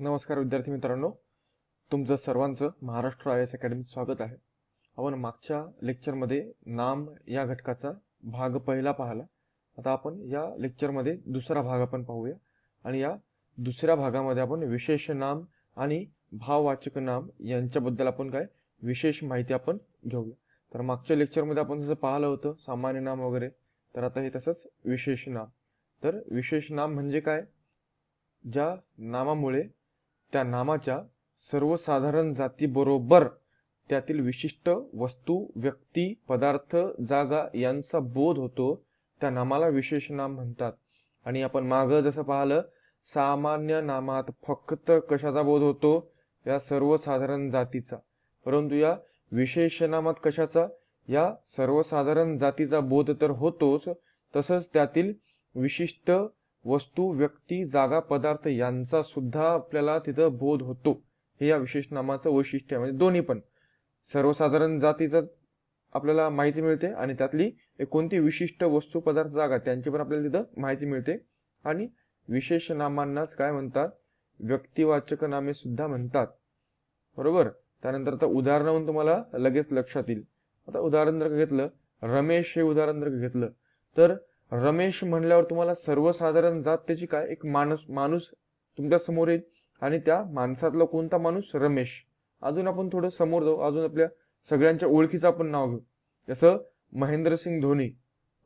नमस्कार विद्यार्थी मित्रांनो तुमचं सर्वांचं महाराष्ट्र आय एस अकॅडमीत स्वागत आहे आपण मागच्या लेक्चरमध्ये नाम या घटकाचा भाग पहिला पाहिला आता आपण या लेक्चरमध्ये दुसरा भाग आपण पाहूया आणि या दुसऱ्या भागामध्ये आपण विशेष नाम आणि भाववाचक नाम यांच्याबद्दल आपण काय विशेष माहिती आपण घेऊया तर मागच्या लेक्चरमध्ये आपण जसं पाहिलं होतं सामान्य नाम वगैरे तर आता हे तसंच विशेष नाम तर विशेष नाम म्हणजे काय ज्या नामामुळे त्या नामाच्या सर्वसाधारण जातीबरोबर त्यातील विशिष्ट वस्तू व्यक्ती पदार्थ जागा यांचा बोध होतो त्या नामाला विशेष नाम म्हणतात आणि आपण माग जसं पाहिलं सामान्य नामात फक्त कशाचा बोध होतो या सर्वसाधारण जातीचा परंतु या विशेष नामात कशाचा या सर्वसाधारण जातीचा बोध तर होतोच तसंच त्यातील विशिष्ट वस्तू व्यक्ती जागा पदार्थ यांचा सुद्धा आपल्याला तिथं बोध होतो हे या विशेष नामाचं वैशिष्ट्य आहे म्हणजे दोन्ही पण सर्वसाधारण जातीचं आपल्याला माहिती मिळते आणि त्यातली कोणती विशिष्ट वस्तू पदार्थ जागा त्यांची पण आपल्याला तिथं माहिती मिळते आणि विशेष नामांनाच काय म्हणतात व्यक्तिवाचक नामे सुद्धा म्हणतात बरोबर त्यानंतर आता म्हणून तुम्हाला लगेच लक्षात येईल आता उदाहरण जर घेतलं रमेश हे उदाहरण जर घेतलं तर रमेश म्हणल्यावर तुम्हाला सर्वसाधारण जात त्याची काय एक माणूस माणूस तुमच्या समोर येईल आणि त्या माणसातला कोणता माणूस रमेश अजून आपण थोडं समोर जाऊ अजून आपल्या सगळ्यांच्या ओळखीचं आपण नाव घेऊ जसं महेंद्रसिंग धोनी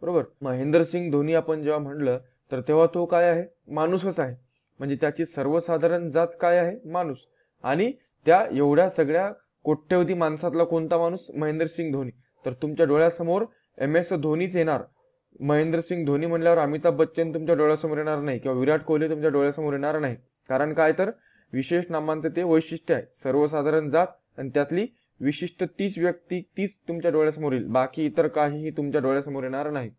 बरोबर महेंद्रसिंग धोनी आपण जेव्हा म्हणलं तर तेव्हा तो काय आहे माणूसच आहे म्हणजे त्याची सर्वसाधारण जात काय आहे माणूस आणि त्या एवढ्या सगळ्या कोट्यवधी माणसातला कोणता माणूस महेंद्रसिंग धोनी तर तुमच्या डोळ्यासमोर एम एस धोनीच येणार महेंद्रसिंग धोनी म्हणल्यावर अमिताभ बच्चन तुमच्या डोळ्यासमोर येणार नाही किंवा विराट कोहली तुमच्या डोळ्यासमोर येणार नाही कारण काय तर विशेष नामांत ते वैशिष्ट्य आहे सर्वसाधारण जात आणि त्यातली विशिष्ट तीच व्यक्ती तीच तुमच्या डोळ्यासमोर येईल बाकी इतर काहीही तुमच्या डोळ्यासमोर येणार नाही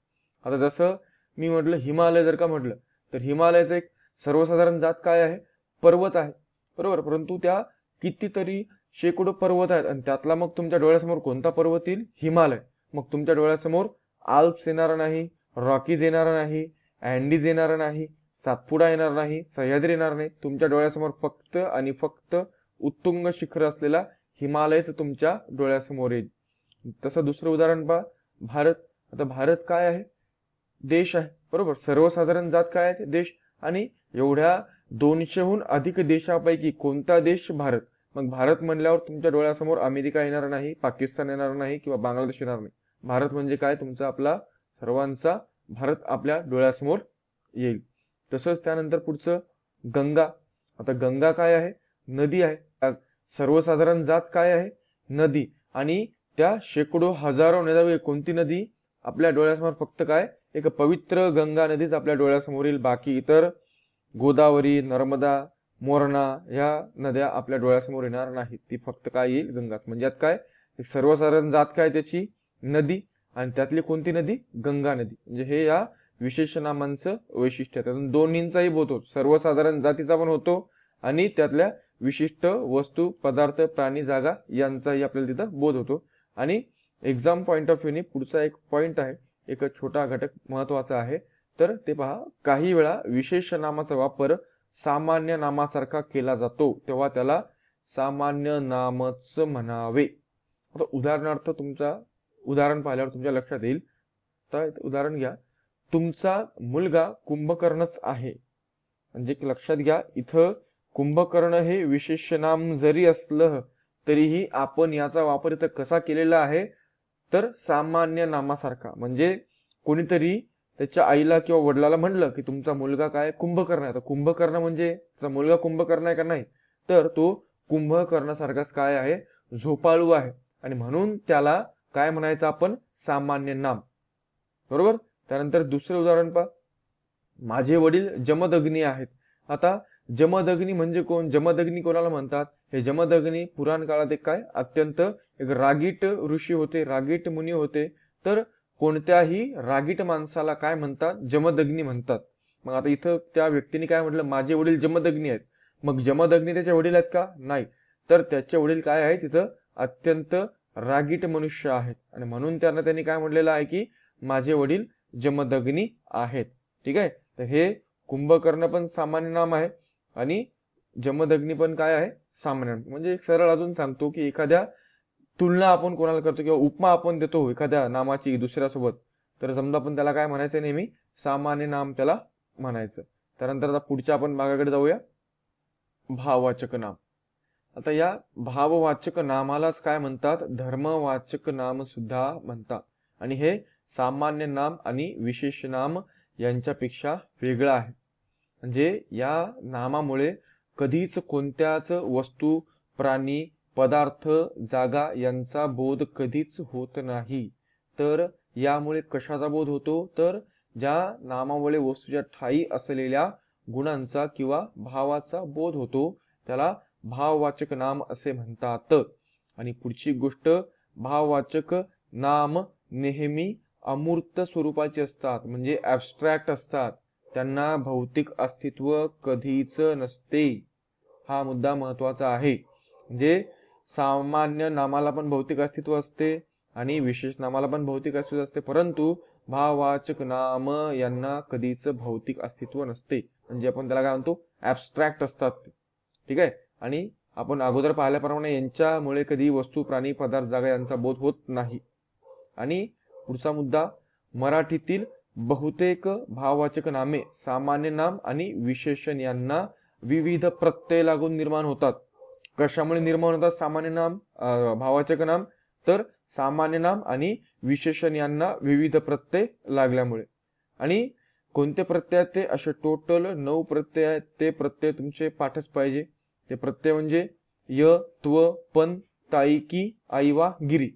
आता जसं मी म्हटलं हिमालय जर का म्हटलं तर हिमालयाचं एक सर्वसाधारण जात काय आहे पर्वत आहे बरोबर परंतु त्या कितीतरी शेकडो पर्वत आहेत आणि त्यातला मग तुमच्या डोळ्यासमोर कोणता पर्वत येईल हिमालय मग तुमच्या डोळ्यासमोर आल्प्स येणार नाही रॉकीज येणार नाही अँडीज येणार नाही सातपुडा येणार नाही सह्याद्री येणार नाही तुमच्या डोळ्यासमोर फक्त आणि फक्त उत्तुंग शिखर असलेला हिमालयच तुमच्या डोळ्यासमोर येईल तसं दुसरं उदाहरण पहा भारत आता भारत काय आहे देश आहे बरोबर सर्वसाधारण जात काय आहे देश आणि एवढ्या दोनशेहून अधिक देशापैकी कोणता देश भारत मग भारत म्हणल्यावर तुमच्या डोळ्यासमोर अमेरिका येणार नाही पाकिस्तान येणार नाही किंवा बांगलादेश येणार नाही भारत म्हणजे काय तुमचा आपला सर्वांचा भारत आपल्या डोळ्यासमोर येईल तसंच त्यानंतर पुढचं गंगा आता गंगा काय आहे नदी आहे सर्वसाधारण जात काय आहे नदी आणि त्या शेकडो हजारो नद्या कोणती नदी आपल्या डोळ्यासमोर फक्त काय एक पवित्र गंगा नदीच आपल्या डोळ्यासमोर येईल बाकी इतर गोदावरी नर्मदा मोरणा ह्या नद्या आपल्या डोळ्यासमोर येणार नाहीत ती फक्त काय येईल गंगाच म्हणजे यात काय सर्वसाधारण जात काय त्याची नदी आणि त्यातली कोणती नदी गंगा नदी म्हणजे हे या नामांचं वैशिष्ट्य आहे त्यातून दोन्हींचाही बोध होतो सर्वसाधारण जातीचा पण होतो आणि त्यातल्या विशिष्ट वस्तू पदार्थ प्राणी जागा यांचाही आपल्याला तिथं बोध होतो आणि एक्झाम पॉईंट ऑफ व्ह्यूनी पुढचा एक पॉईंट आहे एक छोटा घटक महत्वाचा आहे तर ते पहा काही वेळा विशेष नामाचा वापर सामान्य नामासारखा केला जातो तेव्हा त्याला सामान्य नामच म्हणावे आता उदाहरणार्थ तुमचा उदाहरण पाहिल्यावर तुमच्या लक्षात येईल तर उदाहरण घ्या तुमचा मुलगा कुंभकर्णच आहे म्हणजे लक्षात घ्या इथं कुंभकर्ण हे विशेष नाम जरी असलं तरीही आपण याचा वापर इथं कसा केलेला आहे तर सामान्य नामासारखा म्हणजे कोणीतरी त्याच्या आईला किंवा वडिलाला म्हणलं की तुमचा मुलगा काय कुंभकर्ण आहे तर कुंभकर्ण म्हणजे मुलगा कुंभकर्ण आहे का नाही तर तो कुंभकर्णासारखाच काय आहे झोपाळू आहे आणि म्हणून त्याला काय म्हणायचं आपण सामान्य नाम बरोबर त्यानंतर दुसरे उदाहरण पहा माझे वडील जमदग्नी आहेत आता जमदग्नी म्हणजे कोण जमदग्नी कोणाला म्हणतात हे जमदग्नी पुराण काळात एक काय अत्यंत एक रागीट ऋषी होते रागीट मुनी होते तर कोणत्याही रागीट माणसाला काय म्हणतात जमदग्नी म्हणतात मग आता इथं त्या व्यक्तीने काय म्हटलं माझे वडील जमदग्नी आहेत मग जमदग्नी त्याचे वडील आहेत का नाही तर त्याचे वडील काय आहे तिथं अत्यंत रागीट मनुष्य आहेत आणि म्हणून त्यांना त्यांनी काय म्हटलेलं आहे की माझे वडील जमदग्नी आहेत ठीक आहे तर हे कुंभकर्ण पण सामान्य नाम आहे आणि जमदग्नी पण काय आहे सामान्य म्हणजे सरळ अजून सांगतो की एखाद्या तुलना आपण कोणाला करतो किंवा उपमा आपण देतो एखाद्या नामाची दुसऱ्यासोबत तर समजा आपण त्याला काय म्हणायचं नेहमी सामान्य नाम त्याला म्हणायचं त्यानंतर आता पुढच्या आपण भागाकडे जाऊया भाववाचक नाम आता या भाववाचक नामालाच काय म्हणतात धर्मवाचक नाम सुद्धा म्हणतात आणि हे सामान्य नाम आणि विशेष नाम यांच्यापेक्षा वेगळं आहे म्हणजे या नामामुळे कधीच कोणत्याच वस्तू प्राणी पदार्थ जागा यांचा बोध कधीच होत नाही तर यामुळे कशाचा बोध होतो तर ज्या नामामुळे वस्तूच्या ठाई असलेल्या गुणांचा किंवा भावाचा बोध होतो त्याला भाववाचक नाम असे म्हणतात आणि पुढची गोष्ट भाववाचक नाम नेहमी अमूर्त स्वरूपाचे असतात म्हणजे ऍबस्ट्रॅक्ट असतात त्यांना भौतिक अस्तित्व कधीच नसते हा मुद्दा महत्वाचा आहे म्हणजे सामान्य नामाला पण भौतिक अस्तित्व असते आणि विशेष नामाला पण भौतिक अस्तित्व असते परंतु भाववाचक नाम यांना कधीच भौतिक अस्तित्व नसते म्हणजे आपण त्याला काय म्हणतो ऍबस्ट्रॅक्ट असतात ठीक आहे आणि आपण अगोदर पाहिल्याप्रमाणे यांच्यामुळे कधी वस्तू प्राणी पदार्थ जागा यांचा बोध होत नाही आणि पुढचा मुद्दा मराठीतील बहुतेक भाववाचक नामे सामान्य नाम आणि विशेषण यांना विविध प्रत्यय लागून निर्माण होतात कशामुळे निर्माण होतात सामान्य नाम भाववाचक नाम तर सामान्य नाम आणि विशेषण यांना विविध प्रत्यय लागल्यामुळे आणि कोणते प्रत्यय ते असे टोटल नऊ प्रत्यय ते प्रत्यय तुमचे पाठच पाहिजे ते प्रत्यय म्हणजे य त्व पण ताईकी आईवा गिरी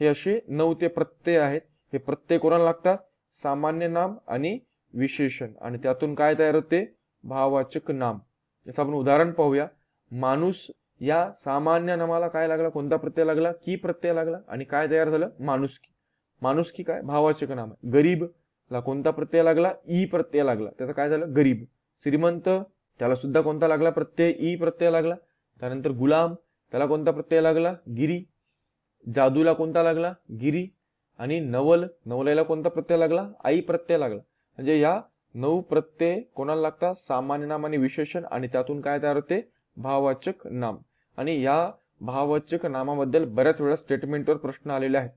हे असे नऊ ते प्रत्यय आहेत हे प्रत्यय कोणाला लागतात सामान्य नाम आणि विशेषण आणि त्यातून काय तयार होते भाववाचक नाम याचं आपण उदाहरण पाहूया माणूस या सामान्य नामाला काय लागला कोणता प्रत्यय लागला की प्रत्यय लागला आणि काय तयार झालं माणुसकी माणुसकी काय भाववाचक नाम आहे गरीब ला कोणता प्रत्यय लागला ई प्रत्यय लागला त्याचं काय झालं गरीब श्रीमंत त्याला सुद्धा कोणता लागला प्रत्यय ई प्रत्यय लागला त्यानंतर गुलाम त्याला कोणता प्रत्यय लागला गिरी जादूला कोणता लागला गिरी आणि नवल नवलेला कोणता प्रत्यय लागला आई प्रत्यय लागला म्हणजे या नऊ प्रत्यय कोणाला लागतात सामान्य नाम आणि विशेषण आणि त्यातून काय तयार होते भाववाचक नाम आणि या भाववाचक नामाबद्दल बऱ्याच वेळा स्टेटमेंटवर प्रश्न आलेले आहेत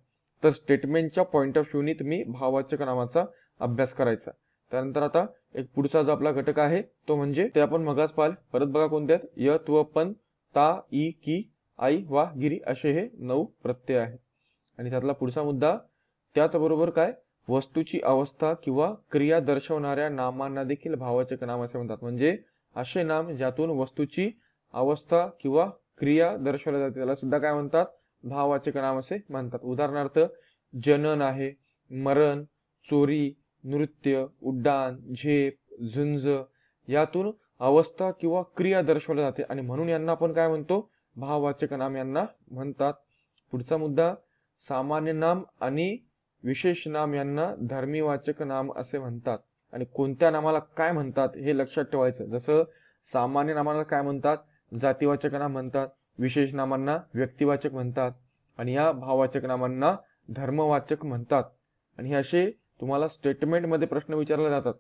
तर स्टेटमेंटच्या पॉईंट ऑफ व्ह्यूनी तुम्ही भाववाचक नामाचा अभ्यास करायचा त्यानंतर आता एक पुढचा जो आपला घटक आहे तो म्हणजे ते आपण मगाच पाल परत बघा कोणत्यात य त्व पण ता ई की आई वा गिरी असे हे नऊ प्रत्यय आहेत आणि त्यातला पुढचा मुद्दा त्याचबरोबर काय वस्तूची अवस्था किंवा क्रिया दर्शवणाऱ्या नामांना देखील भावाचे नाम असे म्हणतात म्हणजे असे नाम ज्यातून वस्तूची अवस्था किंवा क्रिया दर्शवल्या जाते त्याला सुद्धा काय म्हणतात भाववाचक नाम असे म्हणतात उदाहरणार्थ जनन आहे मरण चोरी नृत्य उड्डाण झेप झुंज यातून अवस्था किंवा क्रिया दर्शवल्या जाते आणि म्हणून यांना आपण काय म्हणतो भाववाचक नाम यांना म्हणतात पुढचा मुद्दा सामान्य नाम आणि विशेष नाम यांना धर्मीवाचक नाम असे म्हणतात आणि कोणत्या नामाला काय म्हणतात हे लक्षात ठेवायचं जसं सामान्य नामाला काय म्हणतात जातीवाचक नाम म्हणतात विशेष नामांना व्यक्तिवाचक म्हणतात आणि या भाववाचक नामांना धर्मवाचक म्हणतात आणि हे असे तुम्हाला स्टेटमेंटमध्ये प्रश्न विचारले जातात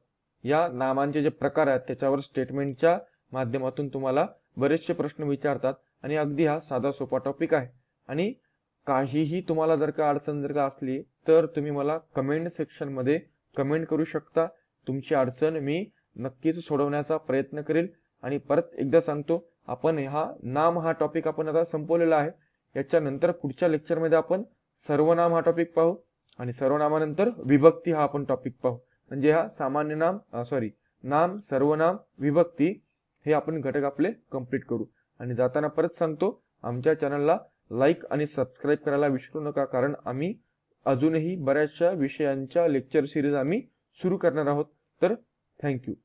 या नामांचे जे प्रकार आहेत त्याच्यावर स्टेटमेंटच्या माध्यमातून तुम्हाला बरेचसे प्रश्न विचारतात आणि अगदी हा साधा सोपा टॉपिक आहे आणि काहीही तुम्हाला जर का अडचण जर का असली तर तुम्ही मला कमेंट सेक्शनमध्ये कमेंट करू शकता तुमची अडचण मी नक्कीच सोडवण्याचा प्रयत्न करेल आणि परत एकदा सांगतो आपण हा नाम हा टॉपिक आपण आता संपवलेला आहे याच्यानंतर पुढच्या लेक्चरमध्ये आपण सर्वनाम हा टॉपिक पाहू आणि सर्वनामानंतर विभक्ती हा आपण टॉपिक पाहू म्हणजे हा सामान्य नाम सॉरी नाम सर्वनाम विभक्ती हे आपण घटक आपले कंप्लीट करू आणि जाताना परत सांगतो आमच्या चॅनलला लाईक आणि सबस्क्राईब करायला विसरू नका कारण आम्ही अजूनही बऱ्याचशा विषयांच्या लेक्चर सिरीज आम्ही सुरू करणार आहोत तर थँक्यू